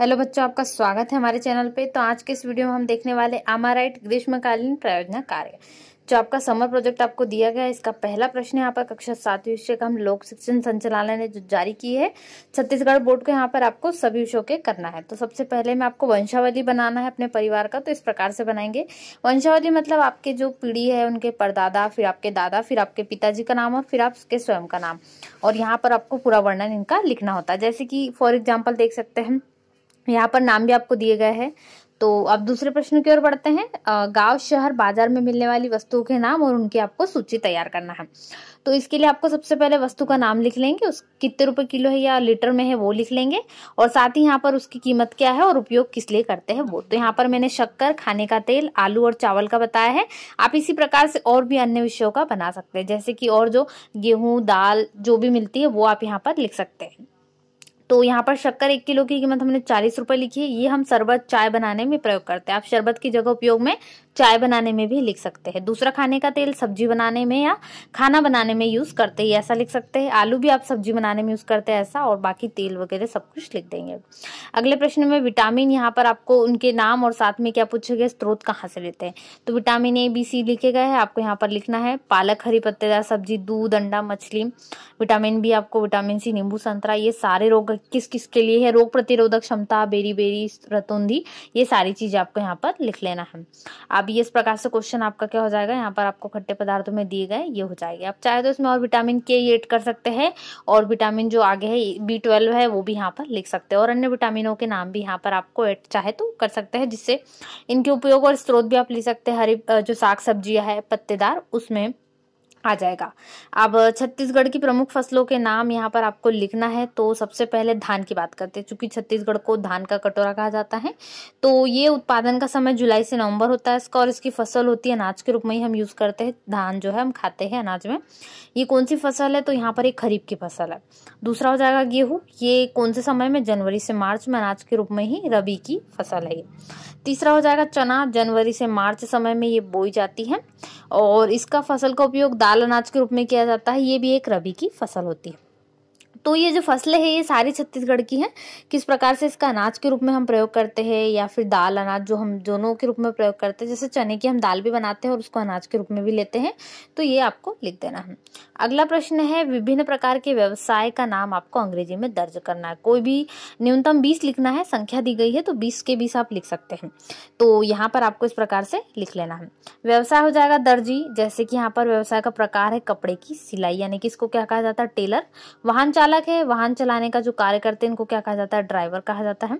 hello बच्चों आपका स्वागत है हमारे चैनल पे तो आज के इस वीडियो में हम देखने वाले आमाराइट ग्रीष्मकालीन प्रयोजना कार्य जो आपका समर प्रोजेक्ट आपको दिया गया है इसका पहला प्रश्न यहाँ पर कक्षा सात विषय का हम लोक शिक्षण संचालन ने जो जारी की है छत्तीसगढ़ बोर्ड को यहाँ पर आपको सभी विषयों के करना है तो सबसे पहले मैं आपको वंशावली बनाना है अपने परिवार का तो इस प्रकार से बनाएंगे वंशावली मतलब आपके जो पीढ़ी है उनके परदादा फिर आपके दादा फिर आपके पिताजी का नाम और फिर आपके स्वयं का नाम और यहाँ पर आपको पूरा वर्णन इनका लिखना होता है जैसे कि फॉर एग्जाम्पल देख सकते हैं यहाँ पर नाम भी आपको दिए गए हैं तो अब दूसरे प्रश्न की ओर बढ़ते हैं गांव शहर बाजार में मिलने वाली वस्तुओं के नाम और उनकी आपको सूची तैयार करना है तो इसके लिए आपको सबसे पहले वस्तु का नाम लिख लेंगे उस कितने रुपए किलो है या लीटर में है वो लिख लेंगे और साथ ही यहाँ पर उसकी कीमत क्या है और उपयोग किस लिए करते हैं वो तो यहाँ पर मैंने शक्कर खाने का तेल आलू और चावल का बताया है आप इसी प्रकार से और भी अन्य विषयों का बना सकते हैं जैसे कि और जो गेहूं दाल जो भी मिलती है वो आप यहाँ पर लिख सकते हैं तो यहाँ पर शक्कर एक किलो की कीमत हमने चालीस रुपए लिखी है ये हम शरबत चाय बनाने में प्रयोग करते हैं आप शरबत की जगह उपयोग में चाय बनाने में भी लिख सकते हैं दूसरा खाने का तेल सब्जी बनाने में या खाना बनाने में यूज़ करते हैं ऐसा लिख सकते हैं आलू भी आप सब्जी बनाने में यूज़ करते हैं ऐसा और बाकी तेल वगैरह सब कुछ लिख देंगे अगले प्रश्न में विटामिन यहाँ पर आपको उनके नाम और साथ में क्या पूछे गए कहाँ से लेते हैं तो विटामिन ए बी सी लिखे गए हैं आपको यहाँ पर लिखना है पालक हरी पत्तेदार सब्जी दूध अंडा मछली विटामिन बी आपको विटामिन सी नींबू संतरा ये सारे रोग किस किस के लिए है रोग प्रतिरोधक क्षमता बेरी बेरी रतौंधी ये सारी चीज़ आपको यहाँ पर लिख लेना है अब ये इस प्रकार से क्वेश्चन आपका क्या हो जाएगा यहाँ पर आपको खट्टे पदार्थों में दिए गए ये हो जाएगा आप चाहे तो इसमें और विटामिन के एड कर सकते हैं और विटामिन जो आगे है बी ट्वेल्व है वो भी यहाँ पर लिख सकते हैं और अन्य विटामिनों के नाम भी यहाँ पर आपको एड चाहे तो कर सकते हैं जिससे इनके उपयोग और स्रोत भी आप ले सकते हैं हरी जो साग सब्जियाँ है पत्तेदार उसमें आ जाएगा अब छत्तीसगढ़ की प्रमुख फसलों के नाम यहाँ पर आपको लिखना है तो सबसे पहले धान की बात करते हैं चूंकि छत्तीसगढ़ को धान का कटोरा कहा जाता है तो ये उत्पादन का समय जुलाई से नवंबर होता है इसका और इसकी फसल होती है अनाज के रूप में ही हम यूज़ करते हैं धान जो है हम खाते हैं अनाज में ये कौन सी फसल है तो यहाँ पर एक खरीफ की फसल है दूसरा हो जाएगा गेहूँ ये कौन से समय में जनवरी से मार्च में अनाज के रूप में ही रबी की फसल है ये तीसरा हो जाएगा चना जनवरी से मार्च समय में ये बोई जाती है और इसका फसल का उपयोग दाल लाल अनाज के रूप में किया जाता है ये भी एक रबी की फसल होती है तो ये जो फसलें हैं ये सारी छत्तीसगढ़ की हैं किस प्रकार से इसका अनाज के रूप में हम प्रयोग करते हैं या फिर दाल अनाज जो हम दोनों के रूप में प्रयोग करते हैं जैसे चने की हम दाल भी बनाते हैं और उसको अनाज के रूप में भी लेते हैं तो ये आपको लिख देना है अगला प्रश्न है विभिन्न प्रकार के व्यवसाय का नाम आपको अंग्रेजी में दर्ज करना है कोई भी न्यूनतम बीस लिखना है संख्या दी गई है तो बीस के बीस आप लिख सकते हैं तो यहाँ पर आपको इस प्रकार से लिख लेना है व्यवसाय हो जाएगा दर्जी जैसे कि यहाँ पर व्यवसाय का प्रकार है कपड़े की सिलाई यानी कि इसको क्या कहा जाता है टेलर वाहन चालक चालक है वाहन चलाने का जो कार्य करते हैं इनको क्या कहा जाता है ड्राइवर कहा जाता है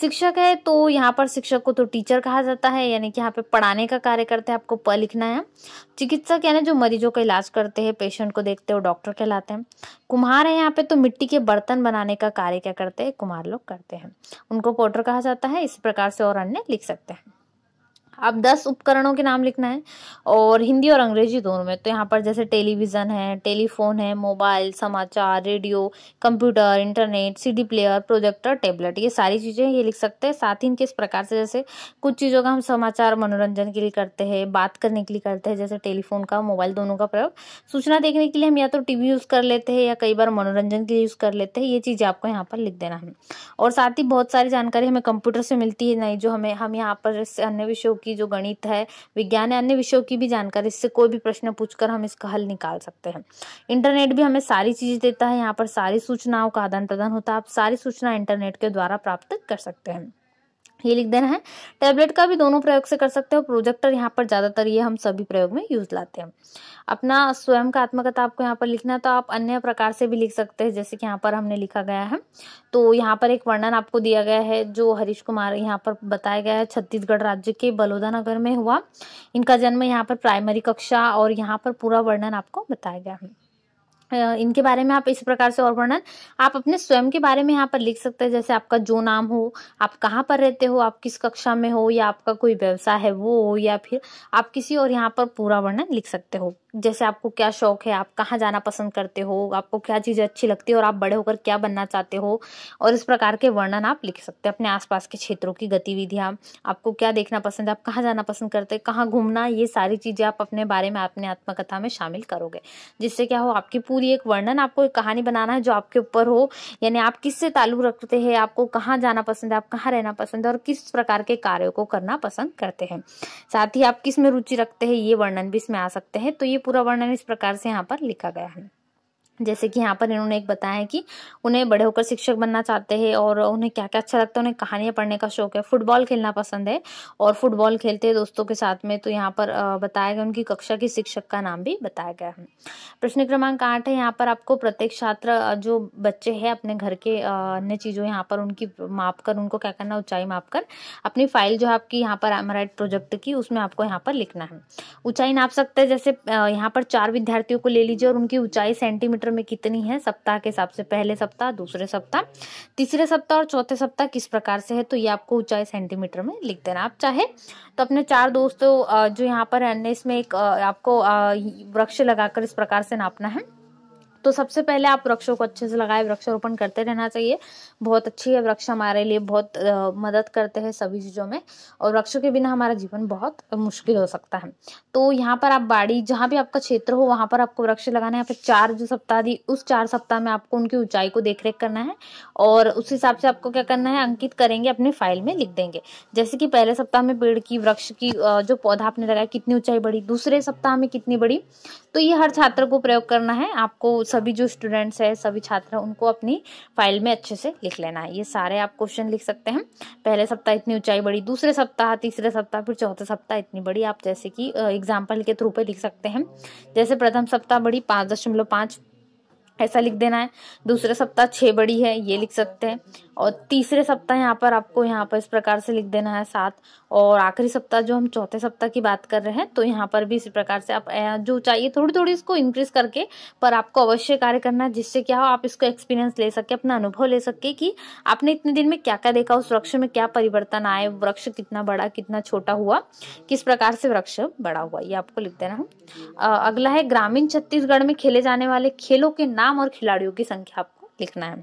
शिक्षक है तो यहाँ पर शिक्षक को तो टीचर कहा जाता है यानी कि यहाँ पे पढ़ाने का कार्य करते हैं आपको प लिखना है चिकित्सक यानी जो मरीजों का इलाज करते हैं पेशेंट को देखते वो डॉक्टर कहलाते हैं कुम्हार है यहाँ पे तो मिट्टी के बर्तन बनाने का कार्य क्या करते हैं कुम्हार लोग करते हैं उनको पोटर कहा जाता है इस प्रकार से और अन्य लिख सकते हैं अब दस उपकरणों के नाम लिखना है और हिंदी और अंग्रेजी दोनों में तो यहाँ पर जैसे टेलीविज़न है टेलीफोन है मोबाइल समाचार radio computer internet CD player projector tablet ये सारी चीज़ें ये लिख सकते हैं साथ ही इनके इस प्रकार से जैसे कुछ चीज़ों का हम समाचार मनोरंजन के लिए करते हैं बात करने के लिए करते हैं जैसे टेलीफोन का मोबाइल दोनों का प्रयोग सूचना देखने के लिए हम या तो टी यूज़ कर लेते हैं या कई बार मनोरंजन के लिए यूज़ कर लेते हैं ये चीज़ें आपको यहाँ पर लिख देना है और साथ ही बहुत सारी जानकारी हमें कंप्यूटर से मिलती है नहीं जो हमें हम यहाँ पर अन्य विषयों की जो गणित है विज्ञान है अन्य विषयों की भी जानकारी इससे कोई भी प्रश्न पूछकर हम इसका हल निकाल सकते हैं इंटरनेट भी हमें सारी चीज़ देता है यहाँ पर सारी सूचनाओं का आदान प्रदान होता है आप सारी सूचना इंटरनेट के द्वारा प्राप्त कर सकते हैं ये लिख देना है टैबलेट का भी दोनों प्रयोग से कर सकते हो प्रोजेक्टर यहाँ पर ज़्यादातर ये हम सभी प्रयोग में यूज लाते हैं अपना स्वयं का आत्मकथा आपको यहाँ पर लिखना है तो आप अन्य प्रकार से भी लिख सकते हैं जैसे कि यहाँ पर हमने लिखा गया है तो यहाँ पर एक वर्णन आपको दिया गया है जो हरीश कुमार यहाँ पर बताया गया है छत्तीसगढ़ राज्य के बलौदा नगर में हुआ इनका जन्म यहाँ पर प्राइमरी कक्षा और यहाँ पर पूरा वर्णन आपको बताया गया है इनके बारे में आप इस प्रकार से और वर्णन आप अपने स्वयं के बारे में यहाँ पर लिख सकते हैं जैसे आपका जो नाम हो आप कहाँ पर रहते हो आप किस कक्षा में हो या आपका कोई व्यवसाय है वो हो या फिर आप किसी और यहाँ पर पूरा वर्णन लिख सकते हो जैसे आपको क्या शौक है आप कहाँ जाना पसंद करते हो आपको क्या चीज़ अच्छी लगती है और आप बड़े होकर क्या बनना चाहते हो और इस प्रकार के वर्णन आप लिख सकते हैं अपने आसपास के क्षेत्रों की गतिविधियाँ आपको क्या देखना पसंद है आप कहाँ जाना पसंद करते हैं कहाँ घूमना ये सारी चीज़ें आप अपने बारे में अपने आत्मकथा में शामिल करोगे जिससे क्या हो आपकी पूरी पूरी एक वर्णन आपको एक कहानी बनाना है जो आपके ऊपर हो यानी आप किससे ताल्लुक रखते हैं आपको कहाँ जाना पसंद है आप कहाँ रहना पसंद है और किस प्रकार के कार्यों को करना पसंद करते हैं साथ ही आप किस में रुचि रखते हैं ये वर्णन भी इसमें आ सकते हैं तो ये पूरा वर्णन इस प्रकार से यहाँ पर लिखा गया है जैसे कि यहाँ पर इन्होंने एक बताया है कि उन्हें बड़े होकर शिक्षक बनना चाहते हैं और उन्हें क्या क्या अच्छा लगता है उन्हें कहानियाँ पढ़ने का शौक है फुटबॉल खेलना पसंद है और फुटबॉल खेलते हैं दोस्तों के साथ में तो यहाँ पर बताया गया उनकी कक्षा के शिक्षक का नाम भी बताया गया है प्रश्न क्रमांक आठ है यहाँ पर आपको प्रत्येक छात्र जो बच्चे है अपने घर के अन्य चीज़ों यहाँ पर उनकी माप कर उनको क्या करना ऊंचाई माप कर अपनी फाइल जो आपकी यहाँ पर एमराइट प्रोजेक्ट की उसमें आपको यहाँ पर लिखना है ऊंचाई नाप सकते हैं जैसे यहाँ पर चार विद्यार्थियों को ले लीजिए और उनकी ऊंचाई सेंटीमीटर किलोमीटर में कितनी है सप्ताह के हिसाब से पहले सप्ताह दूसरे सप्ताह तीसरे सप्ताह और चौथे सप्ताह किस प्रकार से है तो ये आपको ऊंचाई सेंटीमीटर में लिख देना आप चाहे तो अपने चार दोस्तों जो यहाँ पर है इसमें एक आपको वृक्ष लगाकर इस प्रकार से नापना है तो सबसे पहले आप वृक्षों को अच्छे से लगाए वृक्षारोपण करते रहना चाहिए बहुत अच्छी है वृक्ष हमारे लिए बहुत मदद करते हैं सभी चीज़ों में और वृक्षों के बिना हमारा जीवन बहुत मुश्किल हो सकता है तो यहाँ पर आप बाड़ी जहाँ भी आपका क्षेत्र हो वहां पर आपको वृक्ष लगाना है फिर चार जो सप्ताह दी उस चार सप्ताह में आपको उनकी ऊंचाई को देख करना है और उस हिसाब से आपको क्या करना है अंकित करेंगे अपने फाइल में लिख देंगे जैसे कि पहले सप्ताह में पेड़ की वृक्ष की जो पौधा आपने लगाया कितनी ऊंचाई बढ़ी दूसरे सप्ताह में कितनी बढ़ी तो ये हर छात्र को प्रयोग करना है आपको सभी जो स्टूडेंट्स है सभी छात्र उनको अपनी फाइल में अच्छे से लिख लेना है ये सारे आप क्वेश्चन लिख सकते हैं पहले सप्ताह इतनी ऊंचाई बड़ी दूसरे सप्ताह तीसरे सप्ताह फिर चौथे सप्ताह इतनी बड़ी आप जैसे कि एग्जाम्पल के थ्रू पे लिख सकते हैं जैसे प्रथम सप्ताह बड़ी पांच दशमलव पाँच ऐसा लिख देना है दूसरे सप्ताह छः बड़ी है ये लिख सकते हैं और तीसरे सप्ताह यहाँ पर आपको यहाँ पर इस प्रकार से लिख देना है सात और आखिरी सप्ताह जो हम चौथे सप्ताह की बात कर रहे हैं तो यहाँ पर भी इसी प्रकार से आप जो चाहिए थोड़ी थोड़ी इसको इंक्रीज करके पर आपको अवश्य कार्य करना है जिससे क्या हो आप इसको एक्सपीरियंस ले सके अपना अनुभव ले सके कि आपने इतने दिन में क्या क्या देखा उस वृक्ष में क्या परिवर्तन आए वृक्ष कितना बड़ा कितना छोटा हुआ किस प्रकार से वृक्ष बड़ा हुआ ये आपको लिख देना है अगला है ग्रामीण छत्तीसगढ़ में खेले जाने वाले खेलों के नाम नाम और खिलाड़ियों की संख्या आपको लिखना है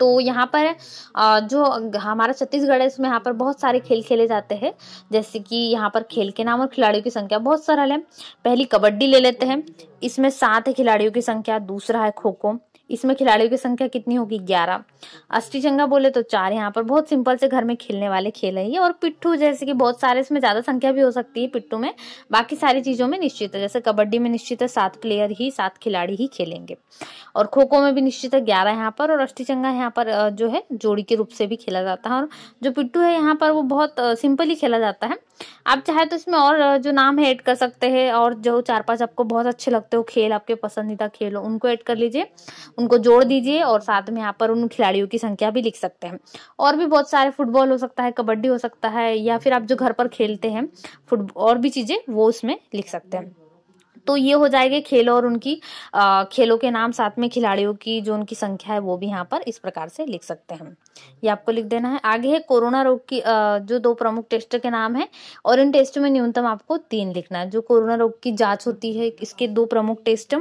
तो यहाँ पर जो हमारा छत्तीसगढ़ है इसमें यहाँ पर बहुत सारे खेल खेले जाते हैं जैसे कि यहाँ पर खेल के नाम और खिलाड़ियों की संख्या बहुत सरल है पहली कबड्डी ले लेते हैं इसमें सात है खिलाड़ियों की संख्या दूसरा है खो खो इसमें खिलाड़ियों की संख्या कितनी होगी ग्यारह अष्टिचंगा बोले तो चार यहाँ पर बहुत सिंपल से घर में खेलने वाले खेल है ये और पिट्ठू जैसे कि बहुत सारे इसमें ज़्यादा संख्या भी हो सकती है पिट्ठू में बाकी सारी चीज़ों में निश्चित है जैसे कबड्डी में निश्चित है सात प्लेयर ही सात खिलाड़ी ही खेलेंगे और खो खो में भी निश्चित है ग्यारह यहाँ पर और अष्टिचंगा यहाँ पर जो है जोड़ी के रूप से भी खेला जाता है और जो पिट्ठू है यहाँ पर वो बहुत सिंपल ही खेला जाता है आप चाहे तो इसमें और जो नाम है ऐड कर सकते हैं और जो चार पांच आपको बहुत अच्छे लगते हो खेल आपके पसंदीदा खेल हो उनको ऐड कर लीजिए उनको जोड़ दीजिए और साथ में यहाँ पर उन खिलाड़ियों की संख्या भी लिख सकते हैं और भी बहुत सारे फुटबॉल हो सकता है कबड्डी हो सकता है या फिर आप जो घर पर खेलते हैं फुटबॉल और भी चीज़ें वो उसमें लिख सकते हैं तो ये हो जाएगी खेल और उनकी आ, खेलों के नाम साथ में खिलाड़ियों की जो उनकी संख्या है वो भी यहाँ पर इस प्रकार से लिख सकते हैं ये आपको लिख देना है आगे है कोरोना रोग की आ, जो दो प्रमुख टेस्ट के नाम है और इन टेस्ट में न्यूनतम आपको तीन लिखना है जो कोरोना रोग की जाँच होती है इसके दो प्रमुख टेस्ट